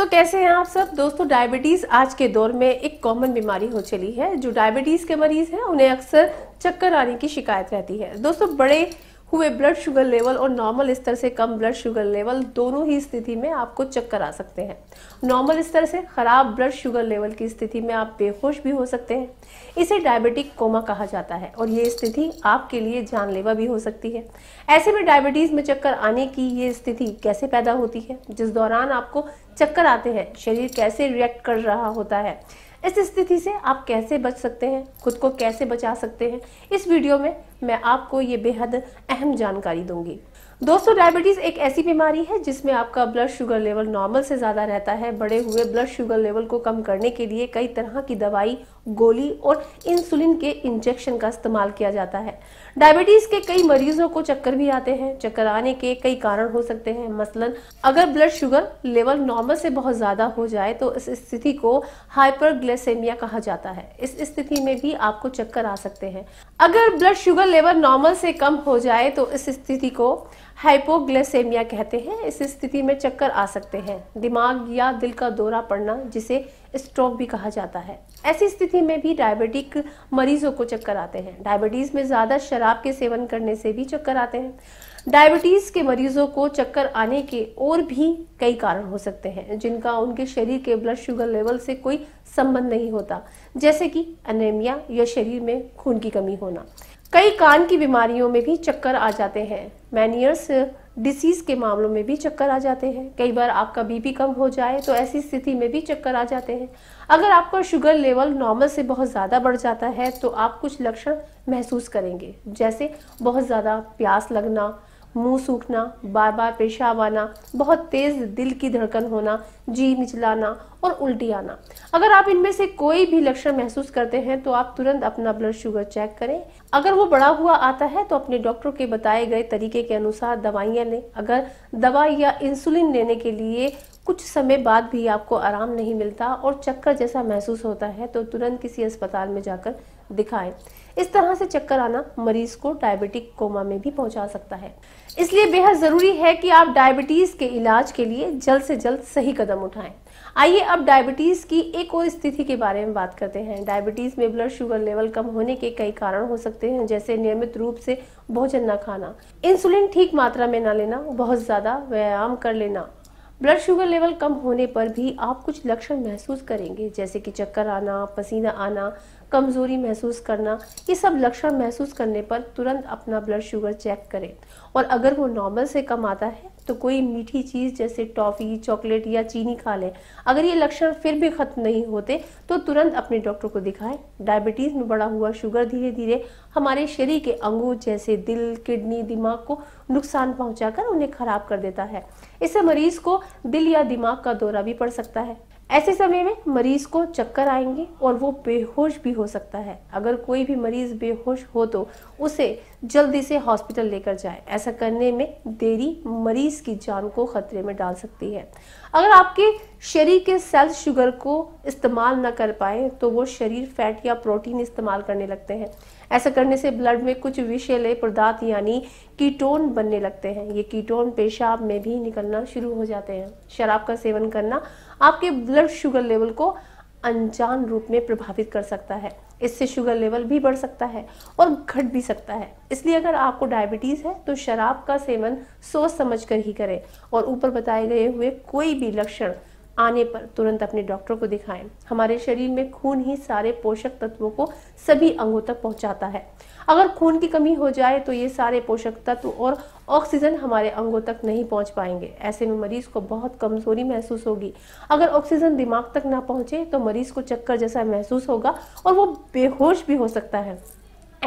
दोस्तों कैसे हैं आप सब दोस्तों डायबिटीज़ आज के दौर में एक कॉमन बीमारी हो चली है जो डायबिटीज़ के मरीज़ हैं उन्हें अक्सर चक्कर आने की शिकायत रहती है दोस्तों बड़े हुए ब्लड शुगर लेवल और नॉर्मल स्तर से कम ब्लड शुगर लेवल दोनों ही स्थिति में आपको चक्कर आ सकते हैं नॉर्मल स्तर से खराब ब्लड शुगर लेवल की स्थिति में आप बेहोश भी हो सकते हैं इसे डायबिटिक कोमा कहा जाता है और ये स्थिति आपके लिए जानलेवा भी हो सकती है ऐसे में डायबिटीज़ में चक्कर आने की ये स्थिति कैसे पैदा होती है जिस दौरान आपको चक्कर आते हैं शरीर कैसे रिएक्ट कर रहा होता है इस स्थिति से आप कैसे बच सकते हैं खुद को कैसे बचा सकते हैं इस वीडियो में मैं आपको ये बेहद अहम जानकारी दूंगी दोस्तों डायबिटीज़ एक ऐसी बीमारी है जिसमें आपका ब्लड शुगर लेवल नॉर्मल से ज़्यादा रहता है बड़े हुए ब्लड शुगर लेवल को कम करने के लिए कई तरह की दवाई गोली और इंसुलिन के इंजेक्शन का इस्तेमाल किया जाता है डायबिटीज के कई मरीजों को चक्कर भी आते हैं चक्कर आने के कई कारण हो सकते हैं मसलन अगर ब्लड शुगर लेवल नॉर्मल से बहुत ज्यादा हो जाए तो इस स्थिति को हाइपरग्लाइसेमिया कहा जाता है इस स्थिति में भी आपको चक्कर आ सकते हैं अगर ब्लड शुगर लेवल नॉर्मल से कम हो जाए तो इस स्थिति को हाइपोग्लाइसेमिया कहते हैं इस स्थिति में चक्कर आ सकते हैं दिमाग या दिल का दौरा पड़ना जिसे स्ट्रोक भी कहा जाता है ऐसी स्थिति में भी डायबिटिक मरीजों को चक्कर आते हैं डायबिटीज़ में ज़्यादा शराब के सेवन करने से भी चक्कर आते हैं डायबिटीज़ के मरीजों को चक्कर आने के और भी कई कारण हो सकते हैं जिनका उनके शरीर के ब्लड शुगर लेवल से कोई संबंध नहीं होता जैसे कि अनेमिया या शरीर में खून की कमी होना कई कान की बीमारियों में भी चक्कर आ जाते हैं मैनियर्स डिसीज़ के मामलों में भी चक्कर आ जाते हैं कई बार आपका बीपी कम हो जाए तो ऐसी स्थिति में भी चक्कर आ जाते हैं अगर आपका शुगर लेवल नॉर्मल से बहुत ज़्यादा बढ़ जाता है तो आप कुछ लक्षण महसूस करेंगे जैसे बहुत ज़्यादा प्यास लगना मुंह सूखना बार बार पेशाब आना बहुत तेज दिल की धड़कन होना जी मिचलाना और उल्टी आना अगर आप इनमें से कोई भी लक्षण महसूस करते हैं तो आप तुरंत अपना ब्लड शुगर चेक करें अगर वो बढ़ा हुआ आता है तो अपने डॉक्टर के बताए गए तरीके के अनुसार दवाइयाँ लें अगर दवा या इंसुलिन लेने के लिए कुछ समय बाद भी आपको आराम नहीं मिलता और चक्कर जैसा महसूस होता है तो तुरंत किसी अस्पताल में जाकर दिखाएं इस तरह से चक्कर आना मरीज को डायबिटिक कोमा में भी पहुंचा सकता है इसलिए बेहद ज़रूरी है कि आप डायबिटीज़ के इलाज के लिए जल्द से जल्द सही कदम उठाएं आइए अब डायबिटीज़ की एक और स्थिति के बारे में बात करते हैं डायबिटीज़ में ब्लड शुगर लेवल कम होने के कई कारण हो सकते हैं जैसे नियमित रूप से भोजन न खाना इंसुलिन ठीक मात्रा में न लेना बहुत ज़्यादा व्यायाम कर लेना ब्लड शुगर लेवल कम होने पर भी आप कुछ लक्षण महसूस करेंगे जैसे कि चक्कर आना पसीना आना कमज़ोरी महसूस करना ये सब लक्षण महसूस करने पर तुरंत अपना ब्लड शुगर चेक करें और अगर वो नॉर्मल से कम आता है तो कोई मीठी चीज़ जैसे टॉफ़ी चॉकलेट या चीनी खा लें अगर ये लक्षण फिर भी ख़त्म नहीं होते तो तुरंत अपने डॉक्टर को दिखाएं डायबिटीज़ में बढ़ा हुआ शुगर धीरे धीरे हमारे शरीर के अंगों जैसे दिल किडनी दिमाग को नुकसान पहुंचाकर उन्हें खराब कर देता है इससे मरीज को दिल या दिमाग का दौरा भी पड़ सकता है ऐसे समय में मरीज को चक्कर आएंगे और वो बेहोश भी हो सकता है अगर कोई भी मरीज बेहोश हो तो उसे जल्दी से हॉस्पिटल लेकर जाए ऐसा करने में देरी मरीज की जान को खतरे में डाल सकती है अगर आपके शरीर के सेल्स शुगर को इस्तेमाल ना कर पाए तो वो शरीर फैट या प्रोटीन इस्तेमाल करने लगते हैं ऐसा करने से ब्लड में कुछ विषैले पदार्थ यानी कीटोन बनने लगते हैं ये कीटोन पेशाब में भी निकलना शुरू हो जाते हैं शराब का सेवन करना आपके ब्लड शुगर लेवल को अनजान रूप में प्रभावित कर सकता है इससे शुगर लेवल भी बढ़ सकता है और घट भी सकता है इसलिए अगर आपको डायबिटीज़ है तो शराब का सेवन सोच समझ कर ही करें और ऊपर बताए गए हुए कोई भी लक्षण आने पर तुरंत अपने डॉक्टर को दिखाएं हमारे शरीर में खून ही सारे पोषक तत्वों को सभी अंगों तक पहुंचाता है अगर खून की कमी हो जाए तो ये सारे पोषक तत्व और ऑक्सीजन हमारे अंगों तक नहीं पहुंच पाएंगे ऐसे में मरीज को बहुत कमजोरी महसूस होगी अगर ऑक्सीजन दिमाग तक ना पहुंचे तो मरीज को चक्कर जैसा महसूस होगा और वो बेहोश भी हो सकता है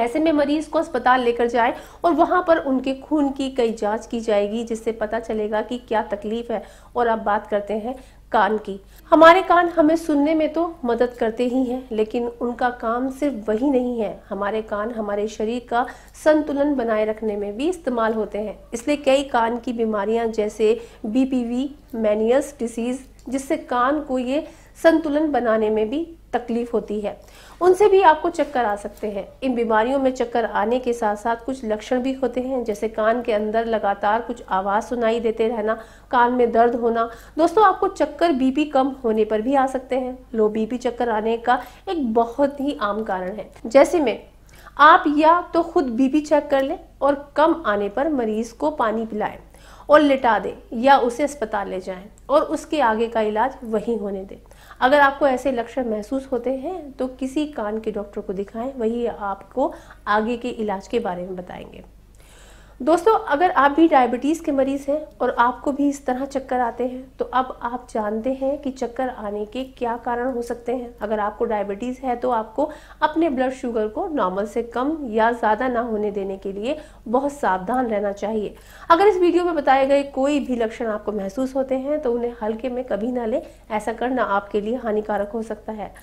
ऐसे में मरीज को अस्पताल लेकर जाए और वहां पर उनके खून की कई जांच की जाएगी जिससे पता चलेगा कि क्या तकलीफ है और अब बात करते हैं कान की हमारे कान हमें सुनने में तो मदद करते ही हैं लेकिन उनका काम सिर्फ वही नहीं है हमारे कान हमारे शरीर का संतुलन बनाए रखने में भी इस्तेमाल होते हैं इसलिए कई कान की बीमारियां जैसे बीपीवी मैनियस डिसीज जिससे कान को ये संतुलन बनाने में भी तकलीफ होती है उनसे भी आपको चक्कर आ सकते हैं इन बीमारियों में चक्कर आने के साथ साथ कुछ लक्षण भी होते हैं जैसे कान के अंदर लगातार कुछ आवाज़ सुनाई देते रहना कान में दर्द होना दोस्तों आपको चक्कर बीपी कम होने पर भी आ सकते हैं लो बीपी चक्कर आने का एक बहुत ही आम कारण है जैसे में आप या तो खुद बीपी चेक कर लें और कम आने पर मरीज को पानी पिलाएं और लिटा दें या उसे अस्पताल ले जाएं और उसके आगे का इलाज वहीं होने दें अगर आपको ऐसे लक्षण महसूस होते हैं तो किसी कान के डॉक्टर को दिखाएं वही आपको आगे के इलाज के बारे में बताएंगे दोस्तों अगर आप भी डायबिटीज़ के मरीज़ हैं और आपको भी इस तरह चक्कर आते हैं तो अब आप जानते हैं कि चक्कर आने के क्या कारण हो सकते हैं अगर आपको डायबिटीज़ है तो आपको अपने ब्लड शुगर को नॉर्मल से कम या ज़्यादा ना होने देने के लिए बहुत सावधान रहना चाहिए अगर इस वीडियो में बताए गए कोई भी लक्षण आपको महसूस होते हैं तो उन्हें हल्के में कभी ना लें ऐसा करना आपके लिए हानिकारक हो सकता है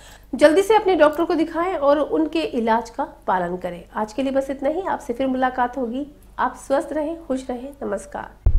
जल्दी से अपने डॉक्टर को दिखाएं और उनके इलाज का पालन करें आज के लिए बस इतना ही आपसे फिर मुलाकात होगी आप स्वस्थ रहें खुश रहें नमस्कार